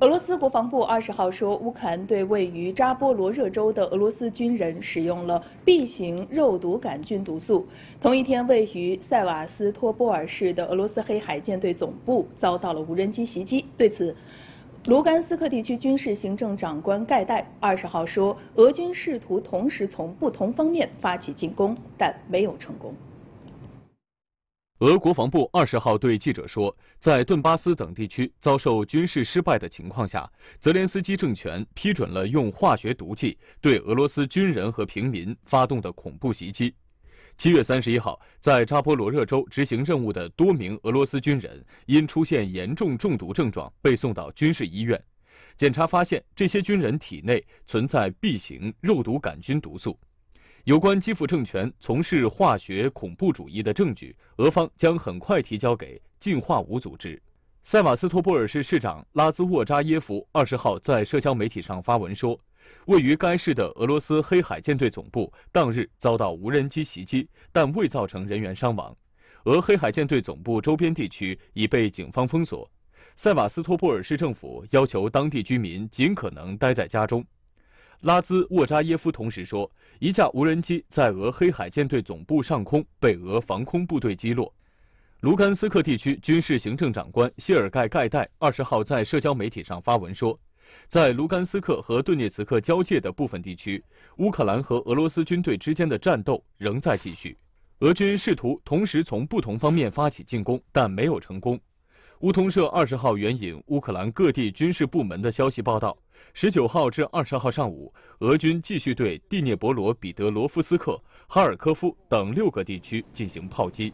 俄罗斯国防部二十号说，乌克兰对位于扎波罗热州的俄罗斯军人使用了 B 型肉毒杆菌毒素。同一天，位于塞瓦斯托波尔市的俄罗斯黑海舰队总部遭到了无人机袭击。对此，卢甘斯克地区军事行政长官盖代二十号说，俄军试图同时从不同方面发起进攻，但没有成功。俄国防部二十号对记者说，在顿巴斯等地区遭受军事失败的情况下，泽连斯基政权批准了用化学毒剂对俄罗斯军人和平民发动的恐怖袭击。七月三十一号，在扎波罗热州执行任务的多名俄罗斯军人因出现严重中毒症状，被送到军事医院。检查发现，这些军人体内存在 B 型肉毒杆菌毒素。有关基辅政权从事化学恐怖主义的证据，俄方将很快提交给进化武组织。塞瓦斯托波尔市市长拉兹沃扎耶夫二十号在社交媒体上发文说，位于该市的俄罗斯黑海舰队总部当日遭到无人机袭击，但未造成人员伤亡。俄黑海舰队总部周边地区已被警方封锁，塞瓦斯托波尔市政府要求当地居民尽可能待在家中。拉兹沃扎耶夫同时说，一架无人机在俄黑海舰队总部上空被俄防空部队击落。卢甘斯克地区军事行政长官谢尔盖·盖代二十号在社交媒体上发文说，在卢甘斯克和顿涅茨克交界的部分地区，乌克兰和俄罗斯军队之间的战斗仍在继续。俄军试图同时从不同方面发起进攻，但没有成功。乌通社二十号援引乌克兰各地军事部门的消息报道，十九号至二十号上午，俄军继续对第聂伯罗、彼得罗夫斯克、哈尔科夫等六个地区进行炮击。